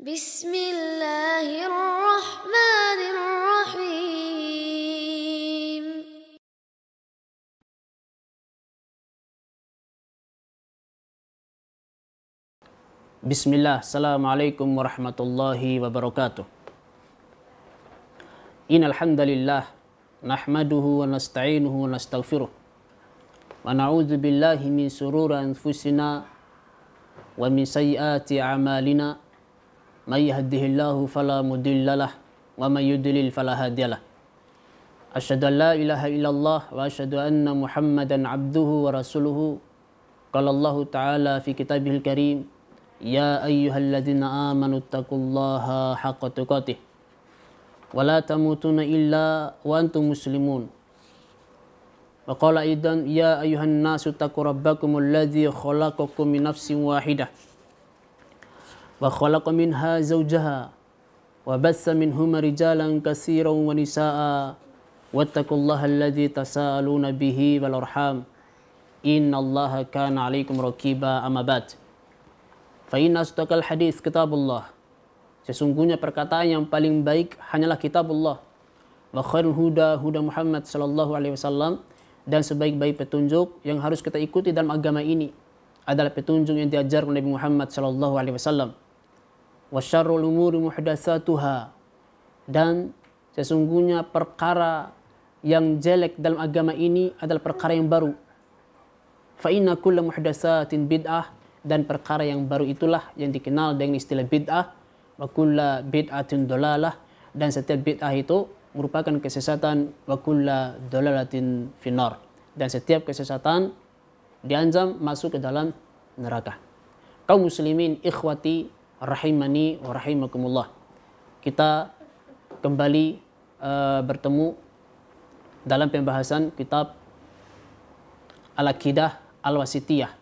بسم الله الرحمن الرحيم بسم الله السلام عليكم ورحمة الله وبركاته إن الحمد لله نحمده ونستعينه ونستغفره ونعوذ بالله من سرور أنفسنا ومن سيئات أعمالنا من يهده الله فلا مضل له ومن يضلل فلا هادي له أشهد أن لا إله إلا الله وأشهد أن محمدا عبده ورسوله قال الله تعالى في كتابه الكريم يا أيها الذين آمنوا اتقوا الله حق تقاته ولا تموتون إلا وأنتم مسلمون وقال أيضا يا أيها الناس اتقوا ربكم الذي خلقكم من نفس واحدة وخلق منها زوجها وبث منهما رجالا كثيرا ونساء واتقوا الله الذي تساءلون به والأرحام إن الله كان عليكم رقيبا أما بعد فإن أصدق الحديث كتاب الله Sesungguhnya perkataan yang paling baik hanyalah kitab Allah. Wa khairul huda huda Muhammad sallallahu alaihi wasallam dan sebaik-baik petunjuk yang harus kita ikuti dalam agama ini adalah petunjuk yang diajar oleh Nabi Muhammad sallallahu alaihi wasallam wasyarrul umuri muhdatsatuha dan sesungguhnya perkara yang jelek dalam agama ini adalah perkara yang baru fa inna kullu muhdatsatin bid'ah dan perkara yang baru itulah yang dikenal dengan istilah bid'ah wa kullu bid'atin dolalah dan setiap bid'ah itu merupakan kesesatan wa kullu dolalatin finar dan setiap kesesatan diancam masuk ke dalam neraka kaum muslimin ikhwati rahimani wa rahimakumullah. Kita kembali uh, bertemu dalam pembahasan kitab Al-Aqidah Al-Wasitiyah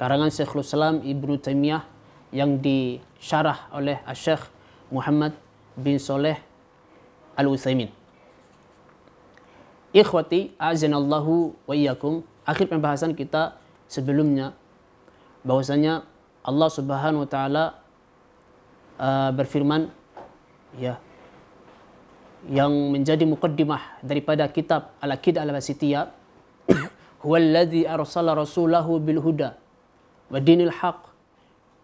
karangan Syekhul Islam Ibnu Taimiyah yang disyarah oleh Syekh Muhammad bin Saleh Al-Utsaimin. Ikhwati azanallahu wa iyyakum. Akhir pembahasan kita sebelumnya bahwasanya Allah Subhanahu wa taala Eh, berfirman ya yang menjadi mukaddimah daripada kitab Al-Aqidah Al-Basitiyah huwallazi arsala rasulahu bil huda wa dinil haq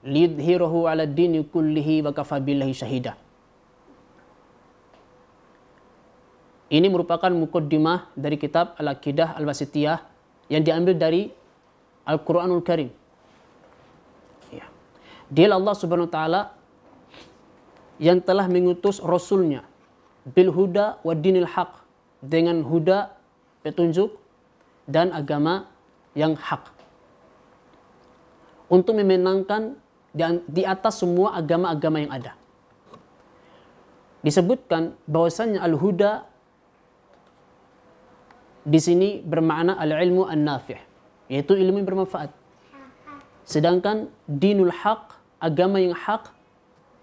liyudhhirahu ala dini kullihi wa kafa billahi syahida Ini merupakan mukaddimah dari kitab Al-Aqidah Al-Basitiyah yang diambil dari Al-Qur'anul Karim. Ya. Dia Allah Subhanahu wa taala yang telah mengutus Rasulnya bil huda wa dinil haq dengan huda petunjuk dan agama yang hak untuk memenangkan di atas semua agama-agama yang ada. Disebutkan bahwasanya al-huda di sini bermakna al-ilmu an-nafi' yaitu ilmu yang bermanfaat. Sedangkan dinul haq, agama yang hak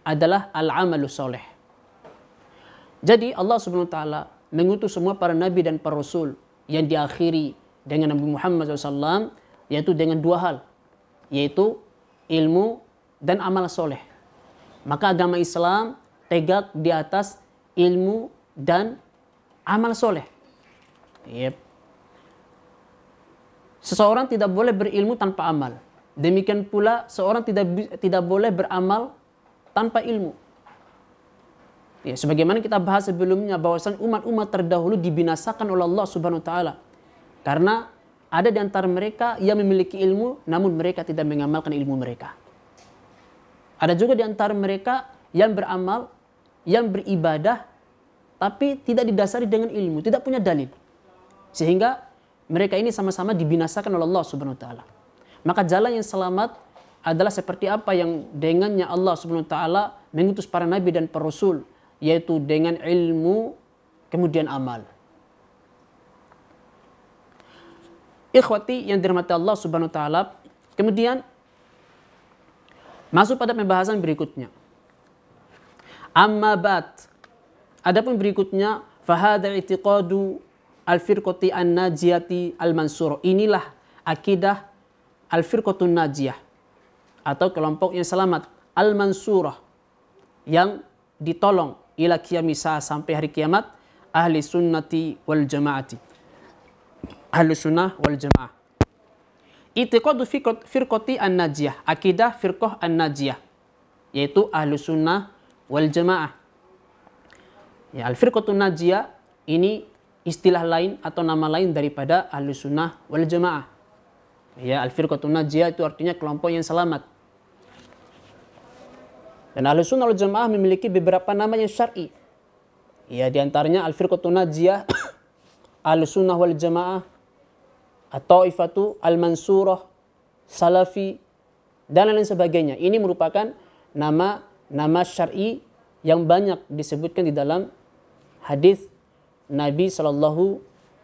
adalah al-amalu soleh. Jadi Allah Subhanahu wa taala mengutus semua para nabi dan para rasul yang diakhiri dengan Nabi Muhammad SAW yaitu dengan dua hal yaitu ilmu dan amal soleh. Maka agama Islam tegak di atas ilmu dan amal soleh. Yep. Seseorang tidak boleh berilmu tanpa amal. Demikian pula seorang tidak tidak boleh beramal tanpa ilmu. Ya, sebagaimana kita bahas sebelumnya bahwasan umat-umat terdahulu dibinasakan oleh Allah Subhanahu wa taala. Karena ada di antara mereka yang memiliki ilmu namun mereka tidak mengamalkan ilmu mereka. Ada juga di antara mereka yang beramal, yang beribadah tapi tidak didasari dengan ilmu, tidak punya dalil. Sehingga mereka ini sama-sama dibinasakan oleh Allah Subhanahu wa taala. Maka jalan yang selamat adalah seperti apa yang dengannya Allah Subhanahu taala mengutus para nabi dan para rasul yaitu dengan ilmu kemudian amal. Ikhwati yang dirahmati Allah Subhanahu taala, kemudian masuk pada pembahasan berikutnya. Amma bat. Adapun berikutnya fahada i'tiqadu al-firqati an-najiyati al-mansur. Inilah akidah al-firqatun najiyah atau kelompok yang selamat al-mansurah yang ditolong ila kiamisa sampai hari kiamat ahli sunnati wal jamaati ahli sunnah wal jamaah itiqadu firqati an-najiyah akidah firqah an-najiyah yaitu ahli sunnah wal jamaah ya al firqatun najiyah ini istilah lain atau nama lain daripada ahli sunnah wal jamaah ya al firqatun najiyah itu artinya kelompok yang selamat dan ahli sunnah wal jamaah memiliki beberapa nama yang syar'i. Ya diantaranya al-firqatun najiyah, ahli sunnah wal jamaah, at-ta'ifatu al-mansurah, salafi, dan lain sebagainya. Ini merupakan nama-nama syar'i yang banyak disebutkan di dalam hadis Nabi Shallallahu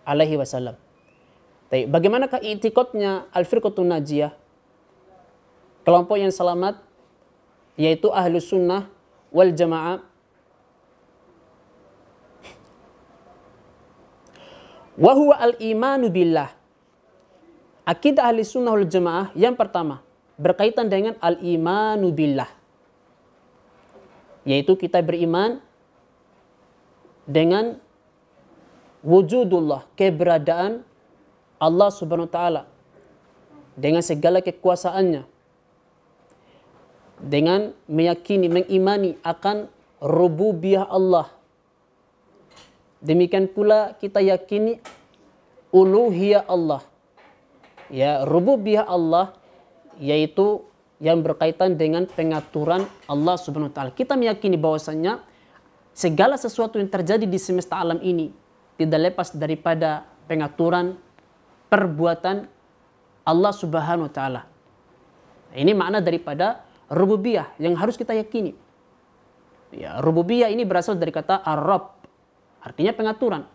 Alaihi Wasallam. bagaimanakah itikotnya al-firqatun najiyah? Kelompok yang selamat yaitu ahlus sunnah wal jamaah wa huwa al imanu billah akidah ahli sunnah wal jamaah yang pertama berkaitan dengan al imanu billah yaitu kita beriman dengan wujudullah keberadaan Allah Subhanahu wa taala dengan segala kekuasaannya dengan meyakini, mengimani akan rububiyah Allah. Demikian pula kita yakini uluhiyah Allah. Ya, rububiyah Allah yaitu yang berkaitan dengan pengaturan Allah Subhanahu wa taala. Kita meyakini bahwasanya segala sesuatu yang terjadi di semesta alam ini tidak lepas daripada pengaturan perbuatan Allah Subhanahu wa taala. Ini makna daripada rububiyah yang harus kita yakini. Ya, rububiyah ini berasal dari kata Arab, artinya pengaturan.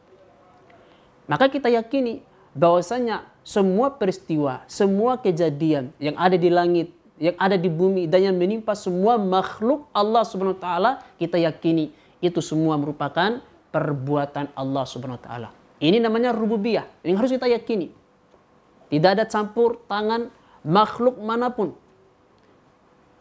Maka kita yakini bahwasanya semua peristiwa, semua kejadian yang ada di langit, yang ada di bumi dan yang menimpa semua makhluk Allah Subhanahu wa taala, kita yakini itu semua merupakan perbuatan Allah Subhanahu wa taala. Ini namanya rububiyah, yang harus kita yakini. Tidak ada campur tangan makhluk manapun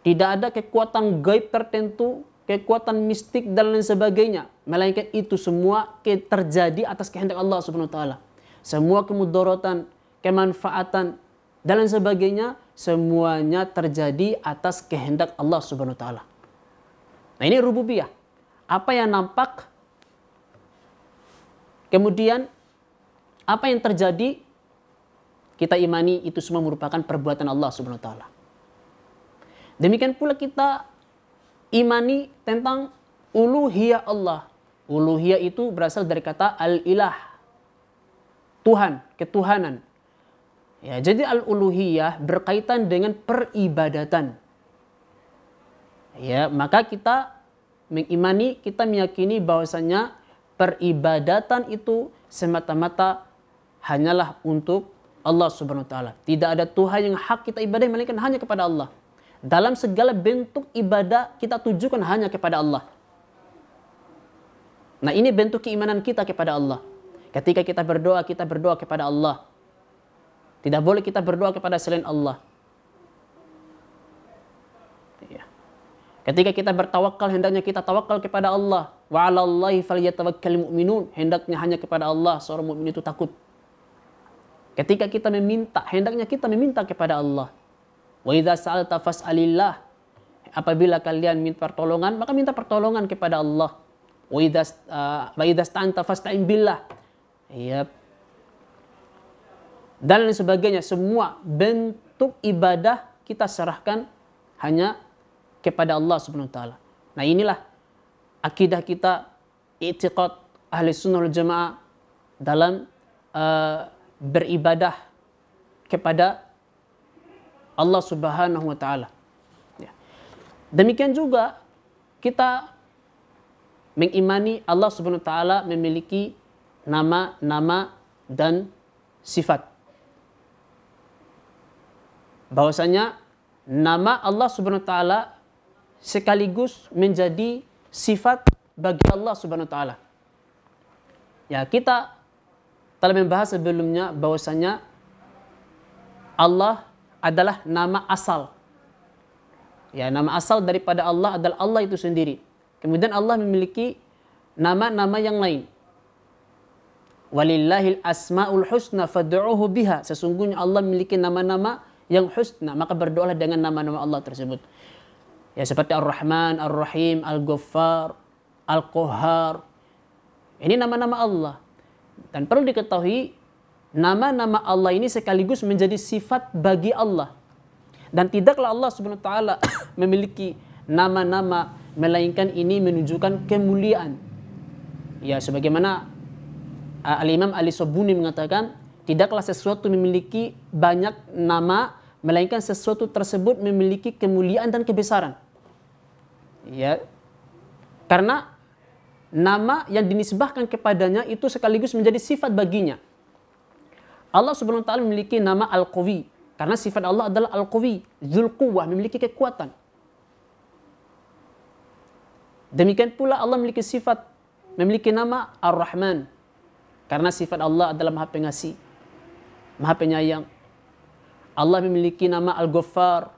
tidak ada kekuatan gaib tertentu, kekuatan mistik dan lain sebagainya, melainkan itu semua terjadi atas kehendak Allah Subhanahu taala. Semua kemudorotan, kemanfaatan dan lain sebagainya semuanya terjadi atas kehendak Allah Subhanahu taala. Nah, ini rububiyah. Apa yang nampak kemudian apa yang terjadi kita imani itu semua merupakan perbuatan Allah Subhanahu wa taala. Demikian pula kita imani tentang uluhiyah Allah. Uluhiyah itu berasal dari kata al-ilah. Tuhan, ketuhanan. Ya, jadi al-uluhiyah berkaitan dengan peribadatan. Ya, maka kita mengimani, kita meyakini bahwasanya peribadatan itu semata-mata hanyalah untuk Allah Subhanahu wa taala. Tidak ada Tuhan yang hak kita ibadah melainkan hanya kepada Allah dalam segala bentuk ibadah kita tujukan hanya kepada Allah. Nah ini bentuk keimanan kita kepada Allah. Ketika kita berdoa, kita berdoa kepada Allah. Tidak boleh kita berdoa kepada selain Allah. Iya. Ketika kita bertawakal, hendaknya kita tawakal kepada Allah. Wa'alallahi falyatawakkal mu'minun. Hendaknya hanya kepada Allah seorang mu'min itu takut. Ketika kita meminta, hendaknya kita meminta kepada Allah. Wa idza sa'alta fas'alillah. Apabila kalian minta pertolongan, maka minta pertolongan kepada Allah. Uh, wa idza sta'anta fasta'in billah. Yep. Dan lain sebagainya, semua bentuk ibadah kita serahkan hanya kepada Allah Subhanahu wa taala. Nah, inilah akidah kita i'tiqad ahli sunnah jamaah dalam uh, beribadah kepada Allah Subhanahu wa taala. Ya. Demikian juga kita mengimani Allah Subhanahu wa taala memiliki nama-nama dan sifat. Bahwasanya nama Allah Subhanahu wa taala sekaligus menjadi sifat bagi Allah Subhanahu wa taala. Ya, kita telah membahas sebelumnya bahwasanya Allah adalah nama asal. Ya, nama asal daripada Allah adalah Allah itu sendiri. Kemudian Allah memiliki nama-nama yang lain. Walillahil asmaul husna fad'uuhu biha. Sesungguhnya Allah memiliki nama-nama yang husna, maka berdoalah dengan nama-nama Allah tersebut. Ya seperti Ar-Rahman, Ar-Rahim, Al-Ghaffar, Al-Qahhar. Ini nama-nama Allah. Dan perlu diketahui nama-nama Allah ini sekaligus menjadi sifat bagi Allah. Dan tidaklah Allah Subhanahu wa taala memiliki nama-nama melainkan ini menunjukkan kemuliaan. Ya sebagaimana uh, Al-Imam Ali Sobuni mengatakan tidaklah sesuatu memiliki banyak nama melainkan sesuatu tersebut memiliki kemuliaan dan kebesaran. Ya. Karena nama yang dinisbahkan kepadanya itu sekaligus menjadi sifat baginya. Allah Subhanahu wa taala memiliki nama Al-Qawi karena sifat Allah adalah Al-Qawi, Zul Quwwah, memiliki kekuatan. Demikian pula Allah memiliki sifat memiliki nama Ar-Rahman karena sifat Allah adalah Maha Pengasih, Maha Penyayang. Allah memiliki nama Al-Ghaffar,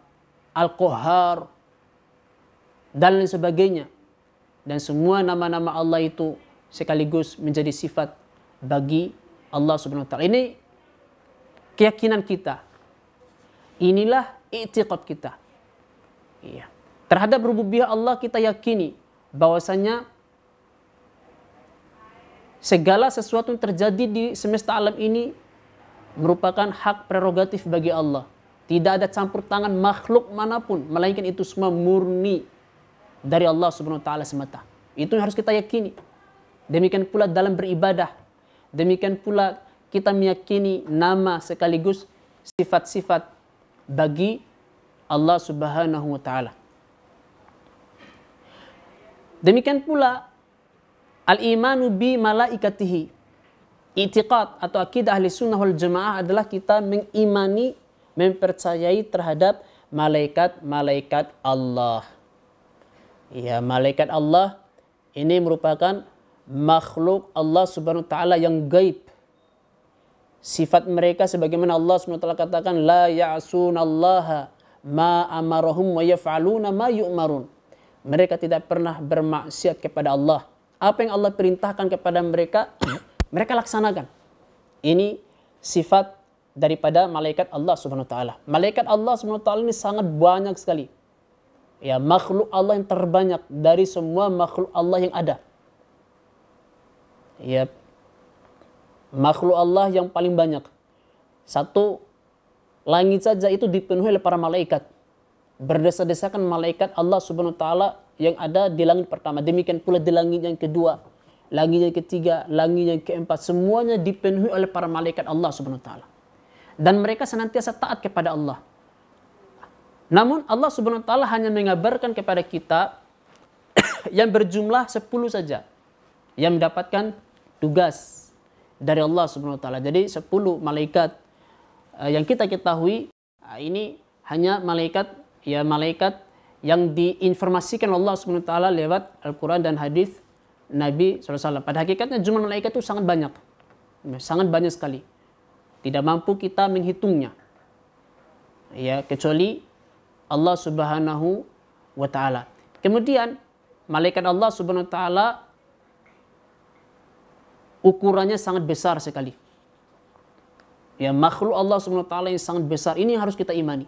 Al-Qahhar dan lain sebagainya. Dan semua nama-nama Allah itu sekaligus menjadi sifat bagi Allah Subhanahu wa taala. Ini keyakinan kita. Inilah i'tiqad kita. Iya. Terhadap rububiyah Allah kita yakini bahwasanya segala sesuatu yang terjadi di semesta alam ini merupakan hak prerogatif bagi Allah. Tidak ada campur tangan makhluk manapun, melainkan itu semua murni dari Allah Subhanahu wa taala semata. Itu yang harus kita yakini. Demikian pula dalam beribadah, demikian pula kita meyakini nama sekaligus sifat-sifat bagi Allah Subhanahu wa taala. Demikian pula al-imanu bi malaikatihi. Itiqad atau akidah ahli sunnah wal jamaah adalah kita mengimani, mempercayai terhadap malaikat-malaikat Allah. Ya, malaikat Allah ini merupakan makhluk Allah Subhanahu wa taala yang gaib Sifat mereka sebagaimana Allah SWT katakan la ya'sunallaha ma amarahum wa yaf'aluna ma yu'marun. Mereka tidak pernah bermaksiat kepada Allah. Apa yang Allah perintahkan kepada mereka, mereka laksanakan. Ini sifat daripada malaikat Allah Subhanahu wa taala. Malaikat Allah Subhanahu wa taala ini sangat banyak sekali. Ya, makhluk Allah yang terbanyak dari semua makhluk Allah yang ada. Ya, makhluk Allah yang paling banyak. Satu, langit saja itu dipenuhi oleh para malaikat. Berdesa-desakan malaikat Allah subhanahu wa ta'ala yang ada di langit pertama. Demikian pula di langit yang kedua, langit yang ketiga, langit yang keempat. Semuanya dipenuhi oleh para malaikat Allah subhanahu wa ta'ala. Dan mereka senantiasa taat kepada Allah. Namun Allah subhanahu wa ta'ala hanya mengabarkan kepada kita yang berjumlah sepuluh saja. Yang mendapatkan tugas dari Allah Subhanahu wa taala. Jadi 10 malaikat eh, yang kita ketahui eh, ini hanya malaikat ya malaikat yang diinformasikan Allah Subhanahu wa taala lewat Al-Qur'an dan hadis Nabi SAW. Pada hakikatnya jumlah malaikat itu sangat banyak. Sangat banyak sekali. Tidak mampu kita menghitungnya. Ya, kecuali Allah Subhanahu wa taala. Kemudian malaikat Allah Subhanahu wa taala ukurannya sangat besar sekali. Ya makhluk Allah SWT yang sangat besar ini yang harus kita imani.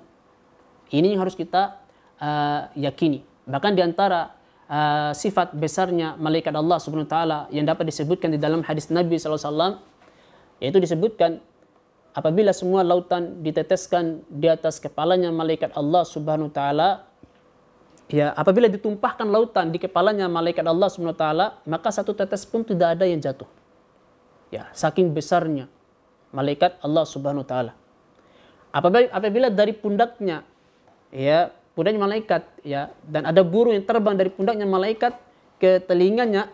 Ini yang harus kita uh, yakini. Bahkan diantara uh, eh, sifat besarnya malaikat Allah Subhanahu wa taala yang dapat disebutkan di dalam hadis Nabi SAW yaitu disebutkan apabila semua lautan diteteskan di atas kepalanya malaikat Allah Subhanahu wa taala ya apabila ditumpahkan lautan di kepalanya malaikat Allah Subhanahu wa taala maka satu tetes pun tidak ada yang jatuh Ya, saking besarnya malaikat Allah Subhanahu wa taala. Apabila, apabila dari pundaknya ya, pundaknya malaikat ya dan ada burung yang terbang dari pundaknya malaikat ke telinganya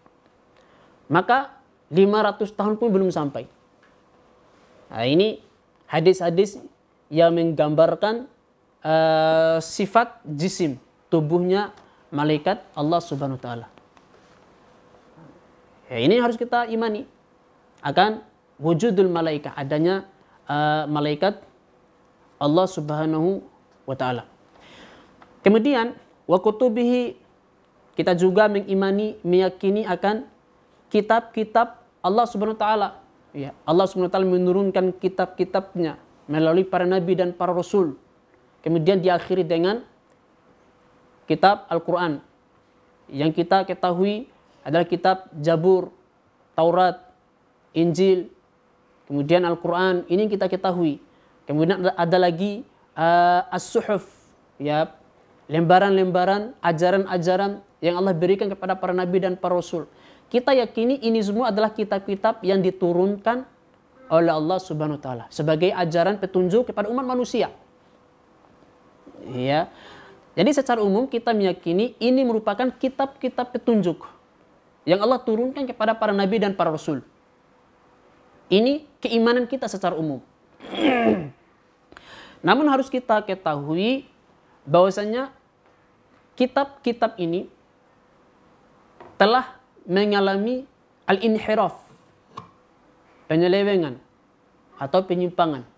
maka 500 tahun pun belum sampai. Nah, ini hadis-hadis yang menggambarkan uh, sifat jisim tubuhnya malaikat Allah Subhanahu wa taala. Ya, ini harus kita imani akan wujudul malaikat, adanya uh, malaikat Allah Subhanahu wa taala. Kemudian wa kutubihi kita juga mengimani meyakini akan kitab-kitab Allah Subhanahu wa taala. Ya, Allah Subhanahu wa taala menurunkan kitab-kitabnya melalui para nabi dan para rasul. Kemudian diakhiri dengan kitab Al-Qur'an yang kita ketahui adalah kitab Jabur, Taurat, Injil, kemudian Al-Quran. Ini yang kita ketahui. Kemudian ada, lagi uh, As-Suhuf, ya, lembaran-lembaran, ajaran-ajaran yang Allah berikan kepada para nabi dan para rasul. Kita yakini ini semua adalah kitab-kitab yang diturunkan oleh Allah Subhanahu wa taala sebagai ajaran petunjuk kepada umat manusia. Ya. Jadi secara umum kita meyakini ini merupakan kitab-kitab petunjuk yang Allah turunkan kepada para nabi dan para rasul. Ini keimanan kita secara umum. Namun harus kita ketahui bahwasanya kitab-kitab ini telah mengalami al-inhiraf, penyelewengan atau penyimpangan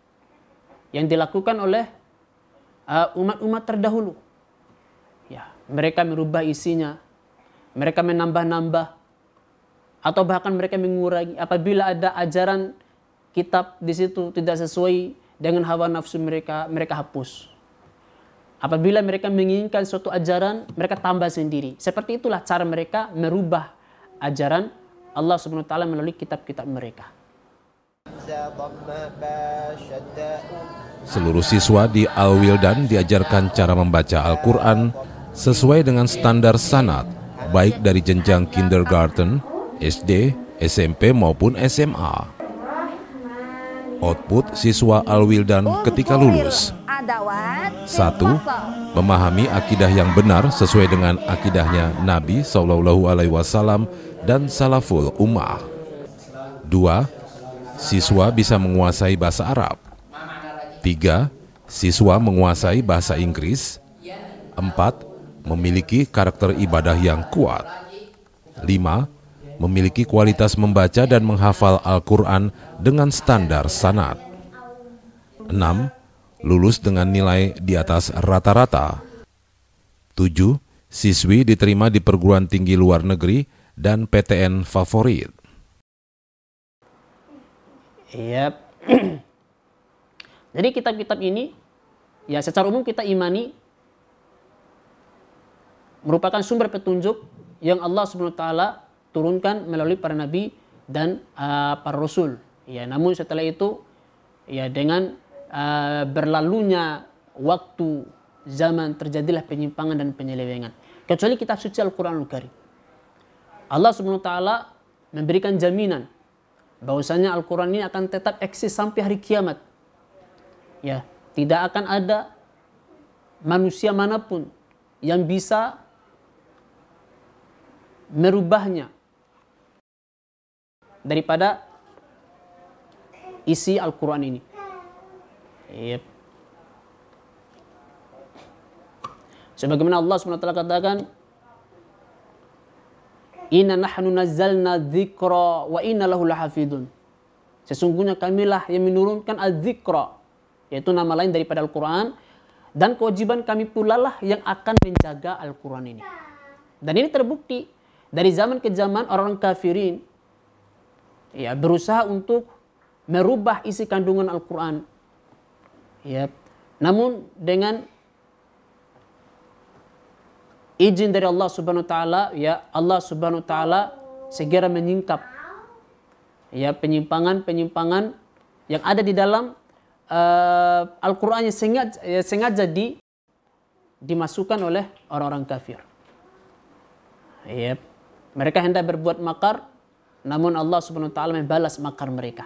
yang dilakukan oleh uh, umat-umat terdahulu. Ya, mereka merubah isinya, mereka menambah-nambah, atau bahkan mereka mengurangi apabila ada ajaran kitab di situ tidak sesuai dengan hawa nafsu mereka mereka hapus apabila mereka menginginkan suatu ajaran mereka tambah sendiri seperti itulah cara mereka merubah ajaran Allah Subhanahu wa taala melalui kitab-kitab mereka Seluruh siswa di Al-Wildan diajarkan cara membaca Al-Quran sesuai dengan standar sanat, baik dari jenjang kindergarten SD, SMP maupun SMA. Output siswa Alwildan ketika lulus. 1. Memahami akidah yang benar sesuai dengan akidahnya Nabi Sallallahu Alaihi Wasallam dan Salaful Ummah. 2. Siswa bisa menguasai bahasa Arab. 3. Siswa menguasai bahasa Inggris. 4. Memiliki karakter ibadah yang kuat. 5 memiliki kualitas membaca dan menghafal Al-Quran dengan standar sanat. 6. Lulus dengan nilai di atas rata-rata. 7. Siswi diterima di perguruan tinggi luar negeri dan PTN favorit. Yep. Jadi kitab-kitab ini ya secara umum kita imani merupakan sumber petunjuk yang Allah Subhanahu wa taala turunkan melalui para nabi dan uh, para rasul. Ya, namun setelah itu ya dengan uh, berlalunya waktu zaman terjadilah penyimpangan dan penyelewengan. Kecuali kitab suci al Quran Al Karim. Allah Subhanahu wa taala memberikan jaminan bahwasanya Al-Qur'an ini akan tetap eksis sampai hari kiamat. Ya, tidak akan ada manusia manapun yang bisa merubahnya daripada isi Al-Quran ini. Yep. Sebagaimana Allah SWT katakan, Inna nahnu nazzalna dzikra wa inna lahu lahafidun. Sesungguhnya kamilah yang menurunkan al dzikra yaitu nama lain daripada Al-Quran, dan kewajiban kami pula lah yang akan menjaga Al-Quran ini. Dan ini terbukti dari zaman ke zaman orang kafirin ya berusaha untuk merubah isi kandungan Al-Qur'an. Ya. Namun dengan izin dari Allah Subhanahu wa taala ya Allah Subhanahu wa taala segera menyingkap ya penyimpangan-penyimpangan yang ada di dalam uh, Al-Qur'an yang sengaja, ya, sengaja di dimasukkan oleh orang-orang kafir. Yep. Ya. Mereka hendak berbuat makar namun Allah Subhanahu wa taala membalas makar mereka.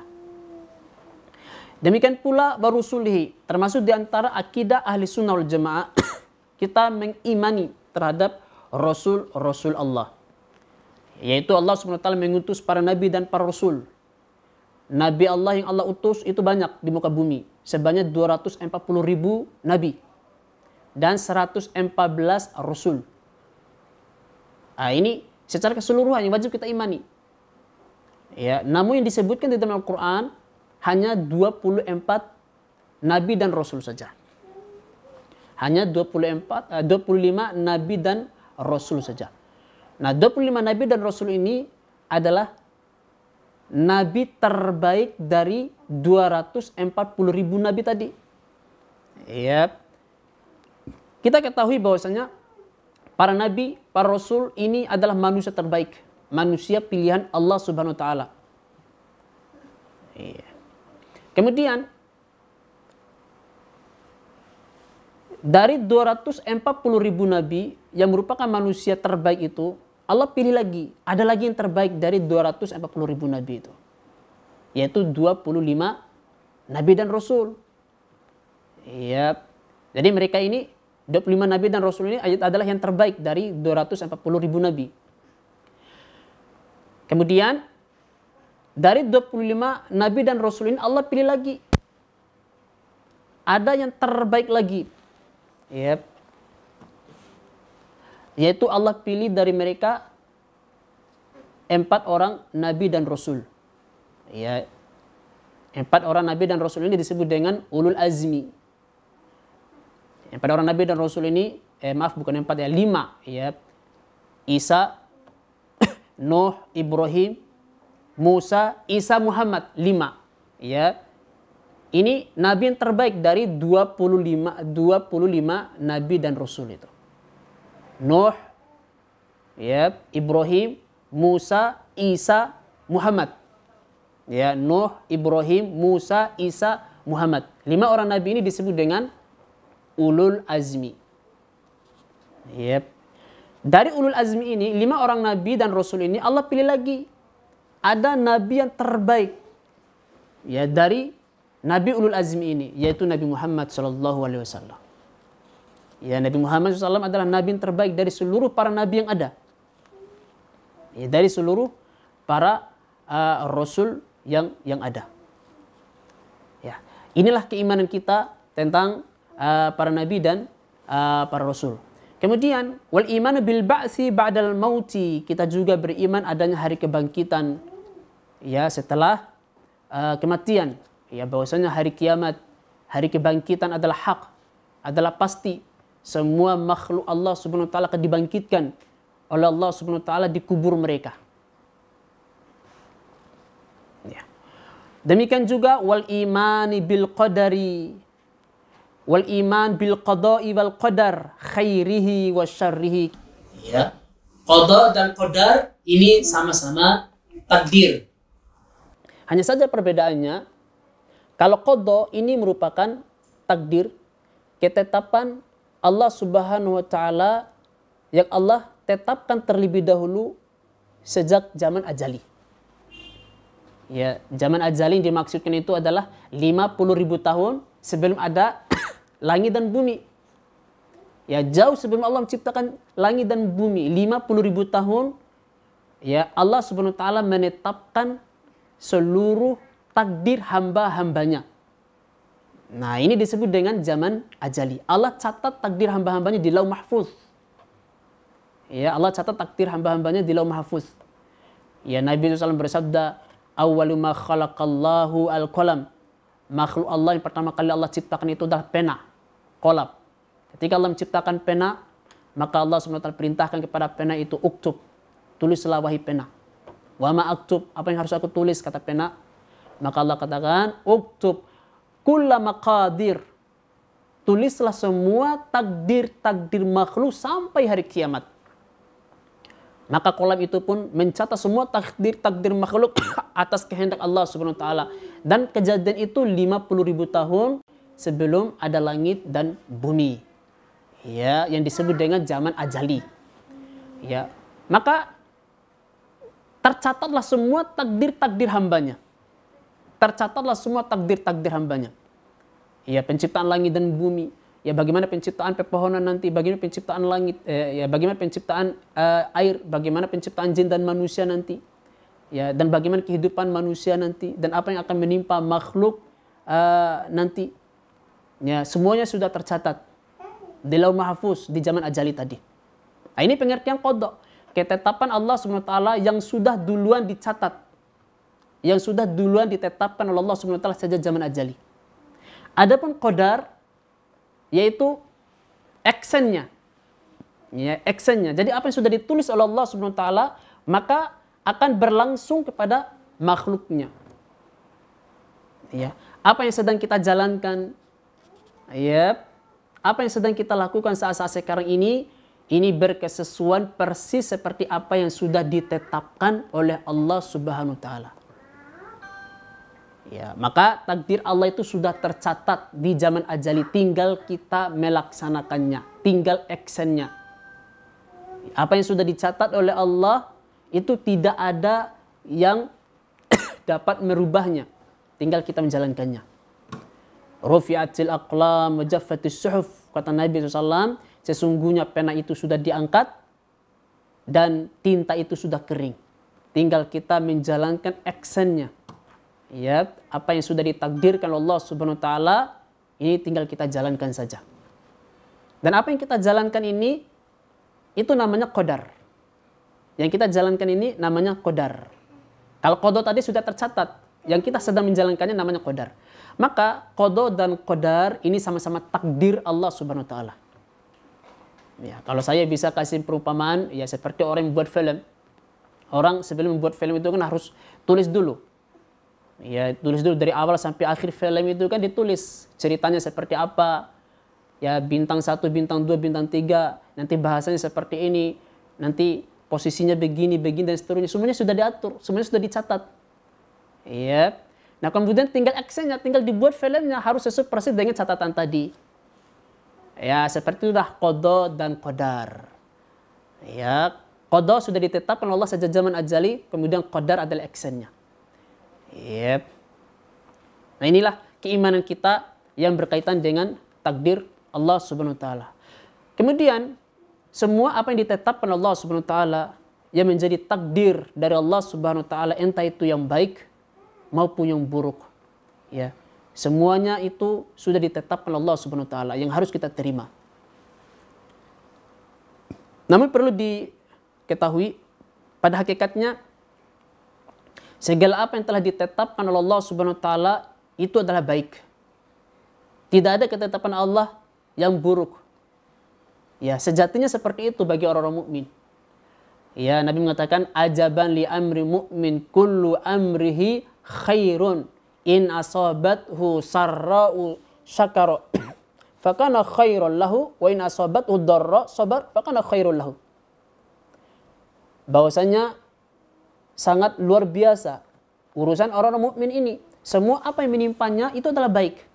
Demikian pula barusulihi, termasuk di antara akidah ahli sunnah wal jamaah, kita mengimani terhadap rasul-rasul Allah. Yaitu Allah subhanahu wa ta'ala mengutus para nabi dan para rasul. Nabi Allah yang Allah utus itu banyak di muka bumi. Sebanyak 240 ribu nabi. Dan 114 rasul. Nah, ini secara keseluruhan yang wajib kita imani. Ya, namun yang disebutkan di dalam Al-Qur'an hanya 24 nabi dan rasul saja. Hanya 24 25 eh, nabi dan rasul saja. Nah, 25 nabi dan rasul ini adalah nabi terbaik dari 240 ribu nabi tadi. Ya, Kita ketahui bahwasanya para nabi, para rasul ini adalah manusia terbaik manusia pilihan Allah Subhanahu wa taala. Iya. Kemudian dari 240.000 nabi yang merupakan manusia terbaik itu Allah pilih lagi ada lagi yang terbaik dari 240.000 nabi itu yaitu 25 nabi dan rasul iya jadi mereka ini 25 nabi dan rasul ini adalah yang terbaik dari 240.000 nabi Kemudian dari 25 nabi dan rasul ini Allah pilih lagi. Ada yang terbaik lagi. Yep. Yaitu Allah pilih dari mereka empat orang nabi dan rasul. Ya. Empat orang nabi dan rasul ini disebut dengan ulul azmi. Empat orang nabi dan rasul ini eh, maaf bukan empat ya lima ya. Isa, Nuh, Ibrahim, Musa, Isa, Muhammad, lima. Ya. Ini nabi yang terbaik dari 25 25 nabi dan rasul itu. Nuh, ya, Ibrahim, Musa, Isa, Muhammad. Ya, Nuh, Ibrahim, Musa, Isa, Muhammad. Lima orang nabi ini disebut dengan ulul azmi. Yep. Dari ulul azmi ini, lima orang nabi dan rasul ini Allah pilih lagi. Ada nabi yang terbaik. Ya dari nabi ulul azmi ini, yaitu Nabi Muhammad Shallallahu Alaihi Wasallam. Ya Nabi Muhammad Alaihi Wasallam adalah nabi yang terbaik dari seluruh para nabi yang ada. Ya, dari seluruh para uh, rasul yang yang ada. Ya, inilah keimanan kita tentang uh, para nabi dan uh, para rasul. Kemudian wal iman bil ba'si ba'dal mauti. Kita juga beriman adanya hari kebangkitan ya setelah uh, kematian. Ya bahwasanya hari kiamat, hari kebangkitan adalah hak, adalah pasti. Semua makhluk Allah Subhanahu wa taala akan dibangkitkan oleh Allah Subhanahu wa taala di kubur mereka. Ya. Demikian juga wal imani bil qadari wal iman bil qada'i wal qadar khairihi wa syarrihi ya qada dan qadar ini sama-sama takdir hanya saja perbedaannya kalau qada ini merupakan takdir ketetapan Allah Subhanahu wa taala yang Allah tetapkan terlebih dahulu sejak zaman ajali. Ya, zaman ajali yang dimaksudkan itu adalah 50.000 ribu tahun sebelum ada langit dan bumi. Ya jauh sebelum Allah menciptakan langit dan bumi 50 ribu tahun ya Allah subhanahu wa taala menetapkan seluruh takdir hamba-hambanya. Nah ini disebut dengan zaman ajali. Allah catat takdir hamba-hambanya di lau mahfuz. Ya Allah catat takdir hamba-hambanya di lau mahfuz. Ya Nabi SAW bersabda, Awalu ma khalaqallahu al-qalam. Makhluk Allah yang pertama kali Allah ciptakan itu adalah pena kolab. Ketika Allah menciptakan pena, maka Allah SWT perintahkan kepada pena itu uktub. Tulislah wahai pena. Wa ma aktub, apa yang harus aku tulis, kata pena. Maka Allah katakan, uktub kulla maqadir. Tulislah semua takdir-takdir makhluk sampai hari kiamat. Maka kolam itu pun mencatat semua takdir-takdir makhluk atas kehendak Allah Subhanahu wa taala. Dan kejadian itu puluh ribu tahun sebelum ada langit dan bumi. Ya, yang disebut dengan zaman ajali. Ya, maka tercatatlah semua takdir-takdir hambanya. Tercatatlah semua takdir-takdir hambanya. Ya, penciptaan langit dan bumi. Ya, bagaimana penciptaan pepohonan nanti, bagaimana penciptaan langit, eh, ya bagaimana penciptaan eh, air, bagaimana penciptaan jin dan manusia nanti. Ya, dan bagaimana kehidupan manusia nanti dan apa yang akan menimpa makhluk eh, nanti Ya, semuanya sudah tercatat di lauh mahfuz di zaman ajali tadi. Nah, ini pengertian kodok. Ketetapan Allah swt yang sudah duluan dicatat. Yang sudah duluan ditetapkan oleh Allah swt saja sejak zaman ajali. Adapun kodar yaitu eksennya. Ya, eksennya. Jadi apa yang sudah ditulis oleh Allah swt maka akan berlangsung kepada makhluknya. Ya. Apa yang sedang kita jalankan, Yep. Apa yang sedang kita lakukan saat-saat sekarang ini, ini berkesesuaian persis seperti apa yang sudah ditetapkan oleh Allah Subhanahu taala. Ya, maka takdir Allah itu sudah tercatat di zaman ajali, tinggal kita melaksanakannya, tinggal actionnya. Apa yang sudah dicatat oleh Allah itu tidak ada yang dapat merubahnya, tinggal kita menjalankannya. Rufiatil aqlam wajaffatis suhuf. Kata Nabi SAW, sesungguhnya pena itu sudah diangkat dan tinta itu sudah kering. Tinggal kita menjalankan actionnya. Ya, apa yang sudah ditakdirkan Allah Subhanahu wa taala ini tinggal kita jalankan saja. Dan apa yang kita jalankan ini itu namanya kodar. Yang kita jalankan ini namanya kodar. Kalau kodo tadi sudah tercatat, yang kita sedang menjalankannya namanya kodar. Maka kodo dan kodar ini sama-sama takdir Allah Subhanahu Wa Taala. Ya, kalau saya bisa kasih perumpamaan, ya seperti orang yang buat film. Orang sebelum membuat film itu kan harus tulis dulu. Ya, tulis dulu dari awal sampai akhir film itu kan ditulis ceritanya seperti apa. Ya, bintang satu, bintang dua, bintang tiga. Nanti bahasanya seperti ini. Nanti posisinya begini, begini, dan seterusnya. Semuanya sudah diatur, semuanya sudah dicatat. yep. Iya. Nah kemudian tinggal aksennya tinggal dibuat filmnya harus sesuai persis dengan catatan tadi. Ya seperti itulah kodo dan kodar. Ya kodo sudah ditetapkan Allah sejak zaman ajali, kemudian kodar adalah aksennya Yep. Nah inilah keimanan kita yang berkaitan dengan takdir Allah Subhanahu wa taala. Kemudian semua apa yang ditetapkan Allah Subhanahu wa taala yang menjadi takdir dari Allah Subhanahu wa taala entah itu yang baik maupun yang buruk ya semuanya itu sudah ditetapkan oleh Allah Subhanahu wa taala yang harus kita terima namun perlu diketahui pada hakikatnya segala apa yang telah ditetapkan oleh Allah Subhanahu wa taala itu adalah baik tidak ada ketetapan Allah yang buruk ya sejatinya seperti itu bagi orang-orang mukmin Ya, Nabi mengatakan ajaban li amri mu'min kullu amrihi khairun in asabathu sarra'u syakara fakana khairul lahu wa in asabathu darra sabar fakana khairul lahu bahwasanya sangat luar biasa urusan orang-orang mukmin ini semua apa yang menimpanya itu adalah baik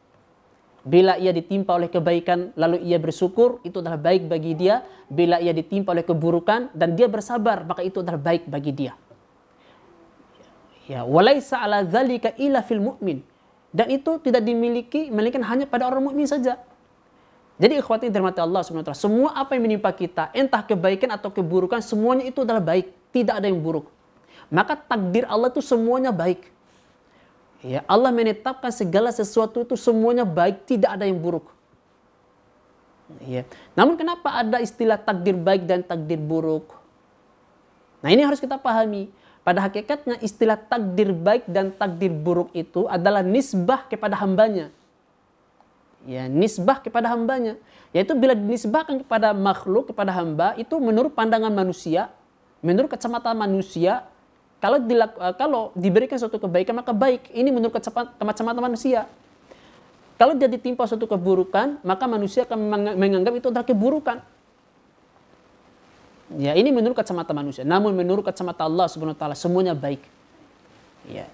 Bila ia ditimpa oleh kebaikan lalu ia bersyukur itu adalah baik bagi dia. Bila ia ditimpa oleh keburukan dan dia bersabar maka itu adalah baik bagi dia. Ya, walaisa ala zalika ila fil mu'min. Dan itu tidak dimiliki melainkan hanya pada orang mukmin saja. Jadi ikhwati dirahmati Allah Subhanahu wa semua apa yang menimpa kita, entah kebaikan atau keburukan, semuanya itu adalah baik, tidak ada yang buruk. Maka takdir Allah itu semuanya baik. Ya, Allah menetapkan segala sesuatu itu semuanya baik, tidak ada yang buruk. Ya. Namun kenapa ada istilah takdir baik dan takdir buruk? Nah, ini harus kita pahami. Pada hakikatnya istilah takdir baik dan takdir buruk itu adalah nisbah kepada hambanya. Ya, nisbah kepada hambanya. Yaitu bila dinisbahkan kepada makhluk, kepada hamba, itu menurut pandangan manusia, menurut kacamata manusia, kalau, dilaku, eh, kalau diberikan suatu kebaikan maka baik. Ini menurut kacamata manusia. Kalau dia ditimpa suatu keburukan, maka manusia akan menganggap itu adalah keburukan. Ya, ini menurut kacamata manusia. Namun menurut kacamata Allah Subhanahu wa taala semuanya baik. Ya.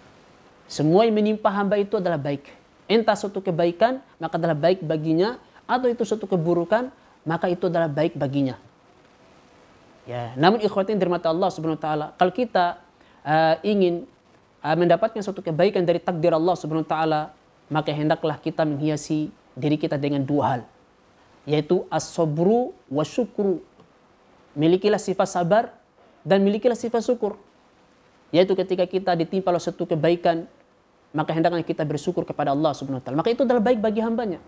Semua yang menimpa hamba itu adalah baik. Entah suatu kebaikan maka adalah baik baginya atau itu suatu keburukan maka itu adalah baik baginya. Ya, namun ikhwatin mata Allah Subhanahu wa taala, kalau kita uh, ingin uh, mendapatkan suatu kebaikan dari takdir Allah Subhanahu wa taala, maka hendaklah kita menghiasi diri kita dengan dua hal, yaitu as-sabru wa syukru milikilah sifat sabar dan milikilah sifat syukur. Yaitu ketika kita ditimpa oleh satu kebaikan, maka hendaknya kita bersyukur kepada Allah Subhanahu wa taala. Maka itu adalah baik bagi hambanya.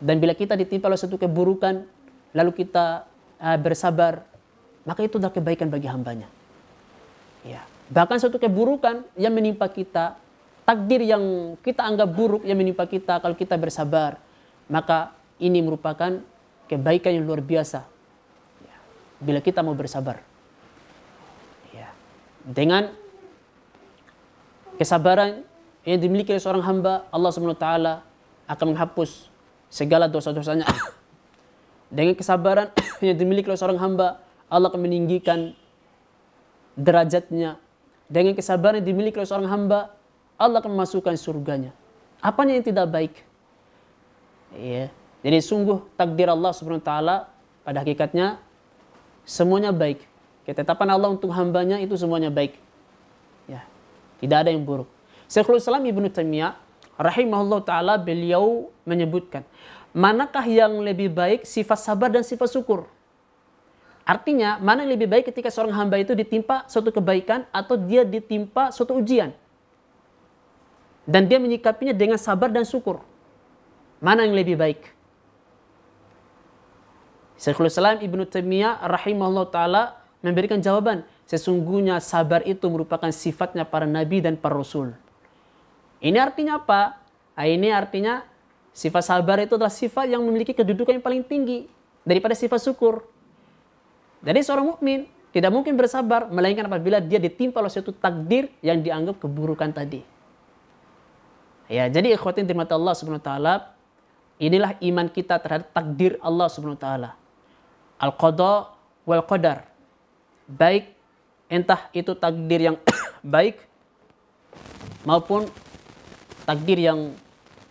Dan bila kita ditimpa oleh satu keburukan, lalu kita uh, bersabar, maka itu adalah kebaikan bagi hambanya. Ya. Bahkan satu keburukan yang menimpa kita, takdir yang kita anggap buruk yang menimpa kita kalau kita bersabar, maka ini merupakan kebaikan yang luar biasa bila kita mau bersabar. Ya. Dengan kesabaran yang dimiliki oleh seorang hamba, Allah Subhanahu Taala akan menghapus segala dosa-dosanya. Dengan kesabaran yang dimiliki oleh seorang hamba, Allah akan meninggikan derajatnya. Dengan kesabaran yang dimiliki oleh seorang hamba, Allah akan memasukkan surganya. Apanya yang tidak baik? Ya. Jadi sungguh takdir Allah Subhanahu wa taala pada hakikatnya semuanya baik. Ketetapan Allah untuk hambanya itu semuanya baik. Ya, tidak ada yang buruk. Syekhul Islam Ibnu Taimiyah rahimahullah taala beliau menyebutkan, manakah yang lebih baik sifat sabar dan sifat syukur? Artinya, mana yang lebih baik ketika seorang hamba itu ditimpa suatu kebaikan atau dia ditimpa suatu ujian? Dan dia menyikapinya dengan sabar dan syukur. Mana yang lebih baik? Syekhul Islam Ibnu Taimiyah rahimahullah taala memberikan jawaban, sesungguhnya sabar itu merupakan sifatnya para nabi dan para rasul. Ini artinya apa? Ah, ini artinya sifat sabar itu adalah sifat yang memiliki kedudukan yang paling tinggi daripada sifat syukur. Jadi seorang mukmin tidak mungkin bersabar melainkan apabila dia ditimpa oleh suatu takdir yang dianggap keburukan tadi. Ya, jadi ikhwatin terima Allah Subhanahu wa taala, inilah iman kita terhadap takdir Allah Subhanahu wa taala al-qada wal qadar. Baik entah itu takdir yang baik maupun takdir yang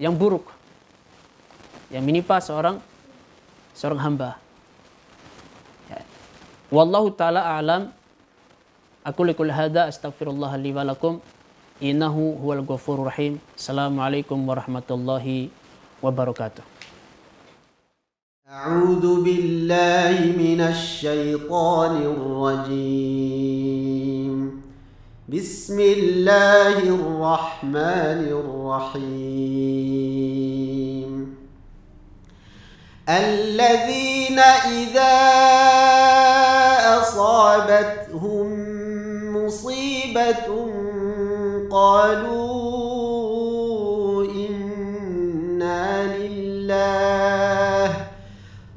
yang buruk yang menimpa seorang seorang hamba. Ya. Wallahu taala alam. Aku likul hada astaghfirullah li wa lakum. Innahu huwal ghafurur rahim. Assalamualaikum warahmatullahi wabarakatuh. أعوذ بالله من الشيطان الرجيم بسم الله الرحمن الرحيم الذين إذا أصابتهم مصيبة قالوا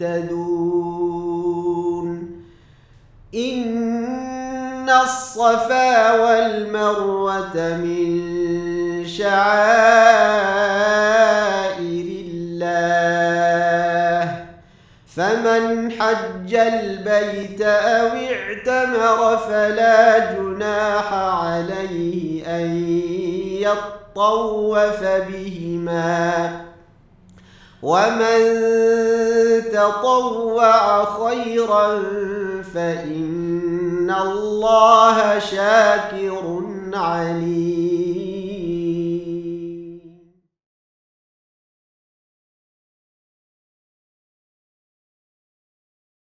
يهتدون إن الصفا والمروة من شعائر الله فمن حج البيت أو اعتمر فلا جناح عليه أن يطوف بهما ومن تطوع خيرا فان الله شاكر عليم